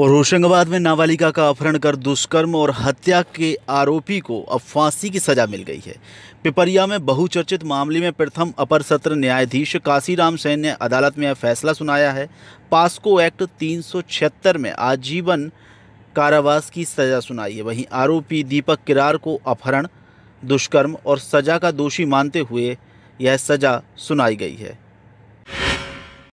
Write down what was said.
और होशंगाबाद में नाबालिका का अपहरण कर दुष्कर्म और हत्या के आरोपी को अब फांसी की सजा मिल गई है पिपरिया में बहुचर्चित मामले में प्रथम अपर सत्र न्यायाधीश काशीराम सैन ने अदालत में यह फैसला सुनाया है पास्को एक्ट तीन में आजीवन कारावास की सज़ा सुनाई है वहीं आरोपी दीपक किरार को अपहरण दुष्कर्म और सजा का दोषी मानते हुए यह सज़ा सुनाई गई है